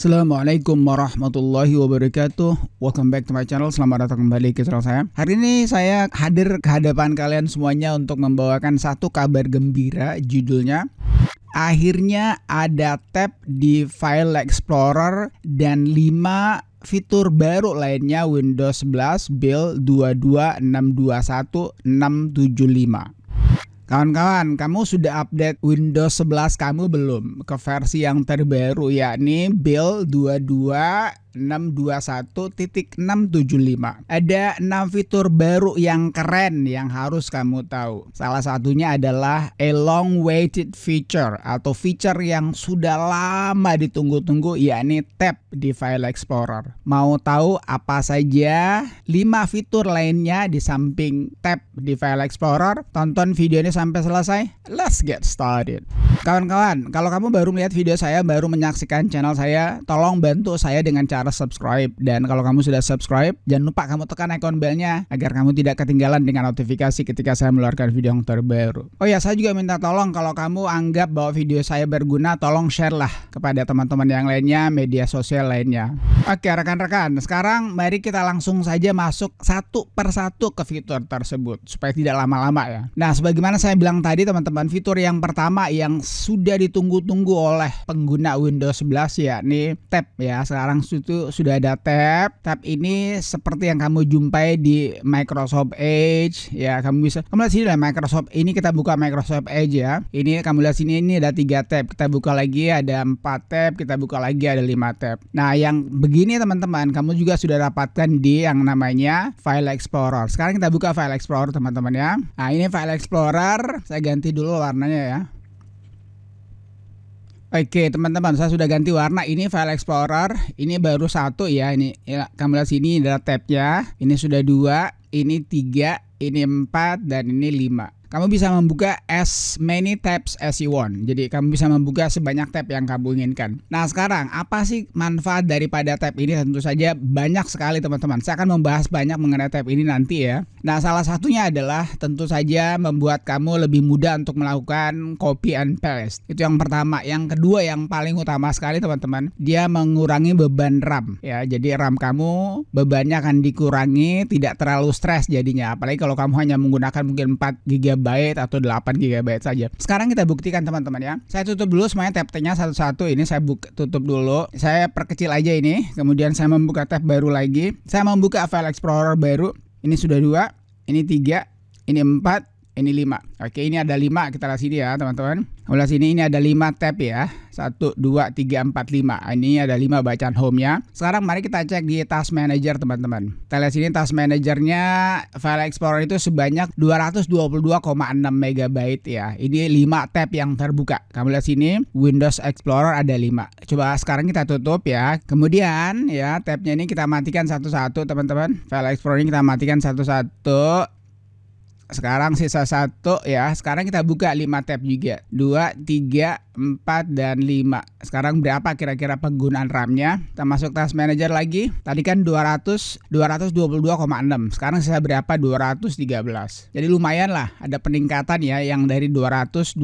Assalamualaikum warahmatullahi wabarakatuh Welcome back to my channel Selamat datang kembali ke channel saya Hari ini saya hadir ke hadapan kalian semuanya Untuk membawakan satu kabar gembira Judulnya Akhirnya ada tab di File Explorer Dan 5 fitur baru lainnya Windows 11 Build 22621.675. Kawan-kawan, kamu sudah update Windows 11 kamu belum ke versi yang terbaru yakni build 22 621.675. Ada 6 fitur baru yang keren yang harus kamu tahu. Salah satunya adalah a long waited feature atau feature yang sudah lama ditunggu-tunggu yakni tab di File Explorer. Mau tahu apa saja 5 fitur lainnya di samping tab di File Explorer? Tonton video ini sampai selesai. Let's get started. Kawan-kawan, kalau kamu baru melihat video saya, baru menyaksikan channel saya, tolong bantu saya dengan cara arah subscribe. Dan kalau kamu sudah subscribe, jangan lupa kamu tekan ikon belnya agar kamu tidak ketinggalan dengan notifikasi ketika saya mengeluarkan video yang terbaru. Oh ya, saya juga minta tolong kalau kamu anggap bahwa video saya berguna, tolong share lah kepada teman-teman yang lainnya, media sosial lainnya. Oke, rekan-rekan, sekarang mari kita langsung saja masuk satu per satu ke fitur tersebut supaya tidak lama-lama ya. Nah, sebagaimana saya bilang tadi teman-teman, fitur yang pertama yang sudah ditunggu-tunggu oleh pengguna Windows 11 yakni tab ya. Sekarang itu sudah ada tab. Tab ini seperti yang kamu jumpai di Microsoft Edge ya. Kamu bisa kamu lihat sini lah Microsoft ini kita buka Microsoft Edge ya. Ini kamu lihat sini ini ada tiga tab. Kita buka lagi ada empat tab, kita buka lagi ada lima tab. Nah, yang begini teman-teman, kamu juga sudah dapatkan di yang namanya File Explorer. Sekarang kita buka File Explorer teman-teman ya. Nah, ini File Explorer, saya ganti dulu warnanya ya. Oke teman-teman saya sudah ganti warna ini file explorer ini baru satu ya ini ya, kamu lihat sini adalah tabnya ini sudah dua ini tiga ini empat dan ini lima kamu bisa membuka as many tabs as you want. Jadi kamu bisa membuka sebanyak tab yang kamu inginkan. Nah sekarang apa sih manfaat daripada tab ini? Tentu saja banyak sekali teman-teman. Saya akan membahas banyak mengenai tab ini nanti ya. Nah salah satunya adalah tentu saja membuat kamu lebih mudah untuk melakukan copy and paste. Itu yang pertama. Yang kedua yang paling utama sekali teman-teman, dia mengurangi beban RAM ya. Jadi RAM kamu bebannya akan dikurangi, tidak terlalu stres jadinya. Apalagi kalau kamu hanya menggunakan mungkin 4 GB GB atau 8 GB saja. Sekarang kita buktikan teman-teman ya. Saya tutup dulu semuanya tab nya satu-satu ini saya buka, tutup dulu. Saya perkecil aja ini, kemudian saya membuka tab baru lagi. Saya membuka file explorer baru. Ini sudah dua, ini tiga, ini empat, ini lima. Oke, ini ada lima kita lihat sini ya, teman-teman. Mulai sini ini ada 5 tab ya. 1 2 3 4 5. Ini ada 5 bacaan home-nya. Sekarang mari kita cek di task manager teman-teman. Kita lihat sini task manajernya file explorer itu sebanyak 222,6 MB ya. Ini 5 tab yang terbuka. Kamu lihat sini Windows Explorer ada 5. Coba sekarang kita tutup ya. Kemudian ya tabnya ini kita matikan satu-satu teman-teman. File explorer ini kita matikan satu-satu sekarang sisa satu ya. Sekarang kita buka lima tab juga. dua tiga empat dan lima Sekarang berapa kira-kira penggunaan RAM-nya? Kita masuk task manager lagi. Tadi kan 200 222,6. Sekarang sisa berapa? 213. Jadi lumayan lah ada peningkatan ya yang dari 222,6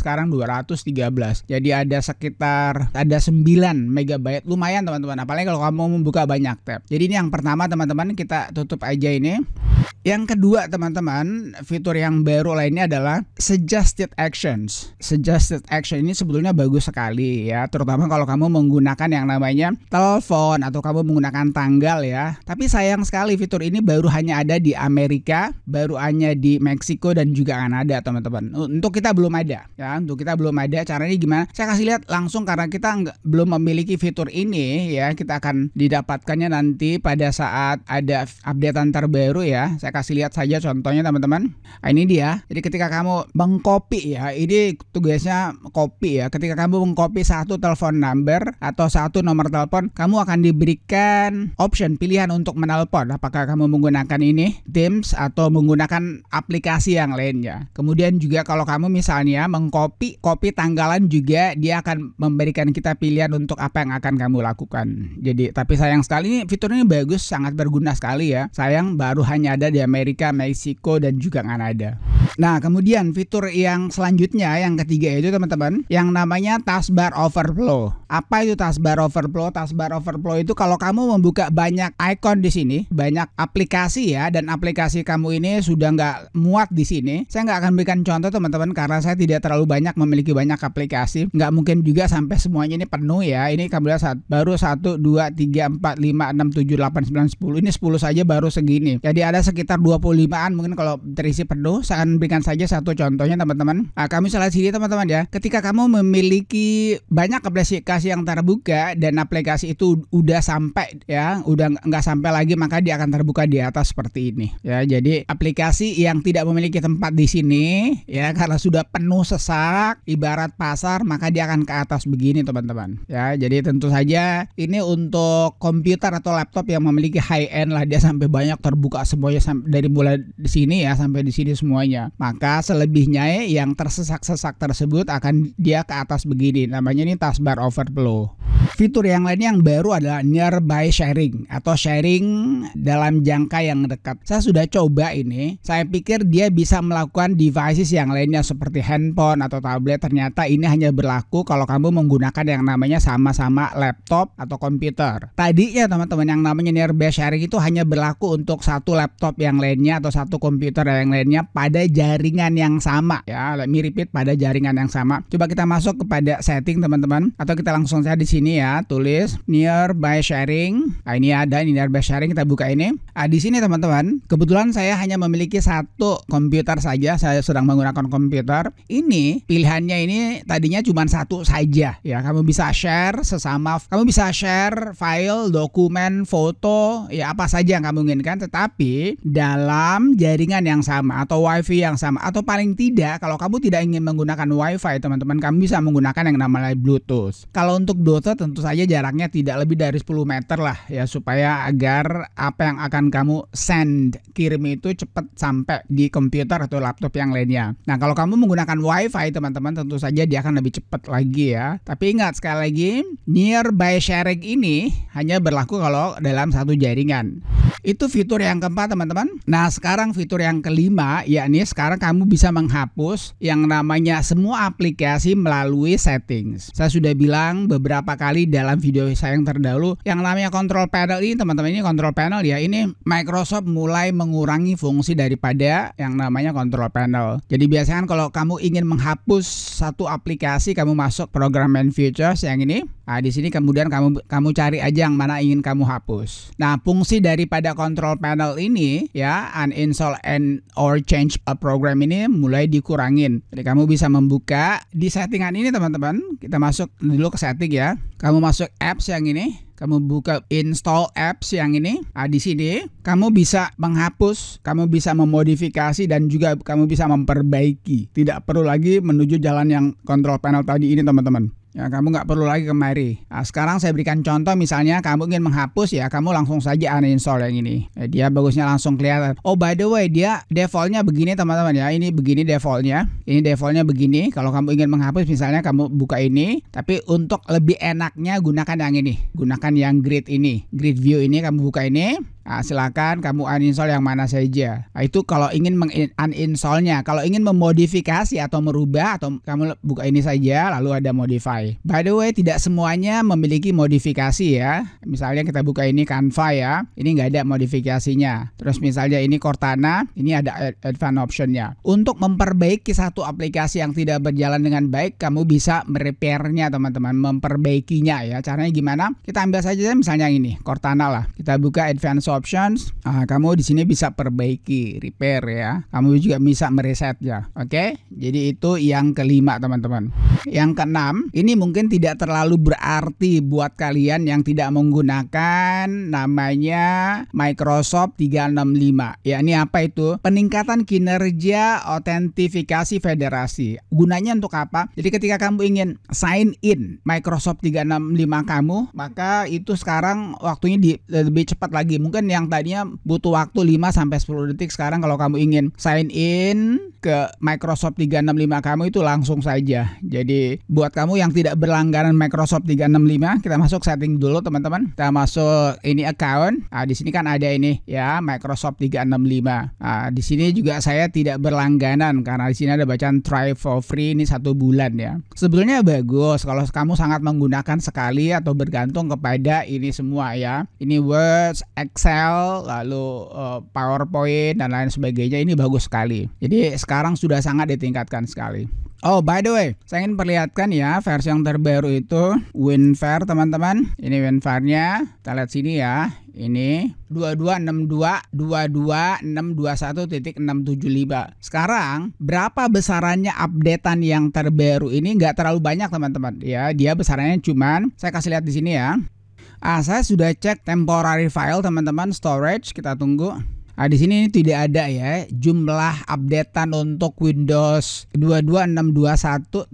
sekarang 213. Jadi ada sekitar ada 9 MB. Lumayan teman-teman. Apalagi kalau kamu membuka banyak tab. Jadi ini yang pertama teman-teman kita tutup aja ini. Yang kedua teman-teman, fitur yang baru lainnya adalah suggested actions. Suggested action ini sebetulnya bagus sekali ya, terutama kalau kamu menggunakan yang namanya telepon atau kamu menggunakan tanggal ya. Tapi sayang sekali fitur ini baru hanya ada di Amerika, baru hanya di Meksiko dan juga Kanada teman-teman. Untuk kita belum ada ya, untuk kita belum ada. Caranya gimana? Saya kasih lihat langsung karena kita belum memiliki fitur ini ya, kita akan didapatkannya nanti pada saat ada updatean terbaru ya. Saya kasih lihat saja contohnya teman-teman. Nah, ini dia. Jadi ketika kamu mengcopy ya, ini tugasnya copy ya. Ketika kamu mengcopy satu telepon number atau satu nomor telepon, kamu akan diberikan option pilihan untuk menelpon. Apakah kamu menggunakan ini Teams atau menggunakan aplikasi yang lainnya. Kemudian juga kalau kamu misalnya mengcopy copy tanggalan juga dia akan memberikan kita pilihan untuk apa yang akan kamu lakukan. Jadi tapi sayang sekali ini fitur ini bagus, sangat berguna sekali ya. Sayang baru hanya ada di Amerika, Meksiko, dan juga Kanada. Nah, kemudian fitur yang selanjutnya yang ketiga itu teman-teman yang namanya taskbar overflow. Apa itu taskbar overflow? Taskbar overflow itu kalau kamu membuka banyak icon di sini, banyak aplikasi ya dan aplikasi kamu ini sudah nggak muat di sini. Saya nggak akan berikan contoh teman-teman karena saya tidak terlalu banyak memiliki banyak aplikasi. Nggak mungkin juga sampai semuanya ini penuh ya. Ini kamu lihat baru 1 2 3 4 5 6 7 8 9 10. Ini 10 saja baru segini. Jadi ada sekitar 25-an mungkin kalau terisi penuh. Saya akan berikan saja satu contohnya teman-teman. Nah, kamu salah sini teman-teman ya. Ketika kamu memiliki banyak aplikasi yang terbuka dan aplikasi itu udah sampai ya, udah nggak sampai lagi maka dia akan terbuka di atas seperti ini ya. Jadi aplikasi yang tidak memiliki tempat di sini ya karena sudah penuh sesak ibarat pasar maka dia akan ke atas begini teman-teman. Ya, jadi tentu saja ini untuk komputer atau laptop yang memiliki high end lah dia sampai banyak terbuka semuanya dari mulai di sini ya sampai di sini semuanya maka selebihnya yang tersesak-sesak tersebut akan dia ke atas begini. Namanya ini taskbar overflow. Fitur yang lainnya yang baru adalah nearby sharing atau sharing dalam jangka yang dekat. Saya sudah coba ini, saya pikir dia bisa melakukan devices yang lainnya seperti handphone atau tablet. Ternyata ini hanya berlaku kalau kamu menggunakan yang namanya sama-sama laptop atau komputer. Tadinya teman-teman yang namanya nearby sharing itu hanya berlaku untuk satu laptop yang lainnya atau satu komputer yang lainnya pada jaringan yang sama ya. mirip pada jaringan yang sama. Coba kita masuk kepada setting teman-teman atau kita langsung saja di sini ya, tulis nearby sharing. Nah, ini ada ini nearby sharing kita buka ini. Nah, di sini teman-teman, kebetulan saya hanya memiliki satu komputer saja. Saya sedang menggunakan komputer. Ini pilihannya ini tadinya cuma satu saja ya. Kamu bisa share sesama, kamu bisa share file, dokumen, foto, ya apa saja yang kamu inginkan tetapi dalam jaringan yang sama atau wifi yang sama atau paling tidak kalau kamu tidak ingin menggunakan wifi teman-teman kamu bisa menggunakan yang namanya Bluetooth. Kalau untuk bluetooth tentu saja jaraknya tidak lebih dari 10 meter lah ya supaya agar apa yang akan kamu send kirim itu cepat sampai di komputer atau laptop yang lainnya. Nah, kalau kamu menggunakan WiFi teman-teman tentu saja dia akan lebih cepat lagi ya. Tapi ingat sekali lagi, nearby sharing ini hanya berlaku kalau dalam satu jaringan. Itu fitur yang keempat teman-teman. Nah, sekarang fitur yang kelima yakni sekarang kamu bisa menghapus yang namanya semua aplikasi melalui settings. Saya sudah bilang beberapa kali sekali dalam video saya yang terdahulu yang namanya control panel ini teman-teman ini control panel ya ini Microsoft mulai mengurangi fungsi daripada yang namanya control panel. Jadi biasanya kan kalau kamu ingin menghapus satu aplikasi kamu masuk program main features yang ini Nah, di sini kemudian kamu kamu cari aja yang mana ingin kamu hapus. Nah, fungsi daripada control panel ini ya uninstall and or change a program ini mulai dikurangin. Jadi kamu bisa membuka di settingan ini teman-teman. Kita masuk dulu ke setting ya. Kamu masuk apps yang ini kamu buka install apps yang ini. Nah, di sini kamu bisa menghapus, kamu bisa memodifikasi dan juga kamu bisa memperbaiki. Tidak perlu lagi menuju jalan yang control panel tadi ini, teman-teman. Ya, kamu nggak perlu lagi kemari. Nah, sekarang saya berikan contoh misalnya kamu ingin menghapus ya, kamu langsung saja uninstall yang ini. Ya, dia bagusnya langsung kelihatan. Oh by the way, dia defaultnya begini teman-teman ya. Ini begini defaultnya. Ini defaultnya begini. Kalau kamu ingin menghapus misalnya kamu buka ini, tapi untuk lebih enaknya gunakan yang ini. Gunakan yang grid ini. Grid view ini kamu buka ini. Nah, silakan kamu uninstall yang mana saja. Nah, itu kalau ingin menguninstallnya. Kalau ingin memodifikasi atau merubah atau kamu buka ini saja lalu ada modify. By the way, tidak semuanya memiliki modifikasi ya. Misalnya kita buka ini Canva ya. Ini nggak ada modifikasinya. Terus misalnya ini Cortana, ini ada advanced optionnya. Untuk memperbaiki satu aplikasi yang tidak berjalan dengan baik, kamu bisa merepairnya teman-teman, memperbaikinya ya. Caranya gimana? Kita ambil saja misalnya ini Cortana lah. Kita buka advanced options. uh, kamu di sini bisa perbaiki, repair ya. Kamu juga bisa mereset ya. Oke. Okay? Jadi itu yang kelima, teman-teman. Yang keenam, ini mungkin tidak terlalu berarti buat kalian yang tidak menggunakan namanya Microsoft 365. Ya, ini apa itu? Peningkatan kinerja autentifikasi federasi. Gunanya untuk apa? Jadi ketika kamu ingin sign in Microsoft 365 kamu, maka itu sekarang waktunya di, lebih cepat lagi. Mungkin yang tadinya butuh waktu 5 sampai 10 detik sekarang kalau kamu ingin sign in ke Microsoft 365 kamu itu langsung saja. Jadi buat kamu yang tidak berlangganan Microsoft 365, kita masuk setting dulu teman-teman. Kita masuk ini account. Nah, di sini kan ada ini ya Microsoft 365. Nah, di sini juga saya tidak berlangganan karena di sini ada bacaan try for free ini satu bulan ya. Sebetulnya bagus kalau kamu sangat menggunakan sekali atau bergantung kepada ini semua ya. Ini Words, Excel Excel, lalu uh, PowerPoint dan lain sebagainya ini bagus sekali. Jadi sekarang sudah sangat ditingkatkan sekali. Oh, by the way, saya ingin perlihatkan ya versi yang terbaru itu WinFair teman-teman. Ini WinFAR-nya. Kita lihat sini ya. Ini 22621.675. Sekarang berapa besarannya updatean yang terbaru ini nggak terlalu banyak teman-teman ya. Dia besarannya cuman saya kasih lihat di sini ya. Ah, saya sudah cek temporary file teman-teman storage kita tunggu. Ah, di sini ini tidak ada ya jumlah updatean untuk Windows 22621.67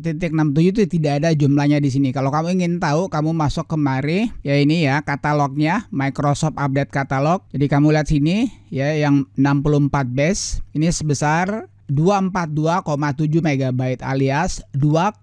itu tidak ada jumlahnya di sini. Kalau kamu ingin tahu, kamu masuk kemari ya ini ya katalognya Microsoft Update Catalog. Jadi kamu lihat sini ya yang 64 base ini sebesar 242,7 MB alias 2,4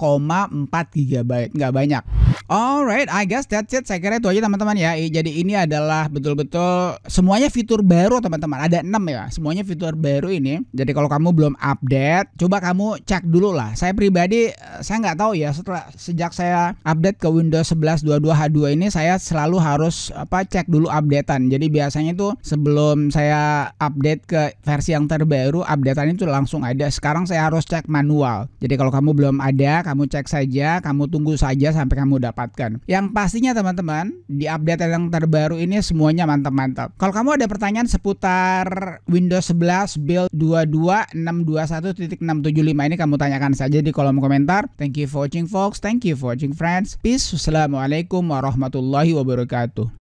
GB. Nggak banyak. Alright, I guess that's it. Saya kira itu aja teman-teman ya. Jadi ini adalah betul-betul semuanya fitur baru teman-teman. Ada 6 ya, semuanya fitur baru ini. Jadi kalau kamu belum update, coba kamu cek dulu lah. Saya pribadi, eh, saya nggak tahu ya setelah sejak saya update ke Windows 11 22H2 ini, saya selalu harus apa cek dulu updatean. Jadi biasanya itu sebelum saya update ke versi yang terbaru, updatean itu langsung langsung ada. Sekarang saya harus cek manual. Jadi kalau kamu belum ada, kamu cek saja, kamu tunggu saja sampai kamu dapatkan. Yang pastinya teman-teman, di update yang terbaru ini semuanya mantap-mantap. Kalau kamu ada pertanyaan seputar Windows 11 build 22621.675 ini kamu tanyakan saja di kolom komentar. Thank you for watching folks, thank you for watching friends. Peace, assalamualaikum warahmatullahi wabarakatuh.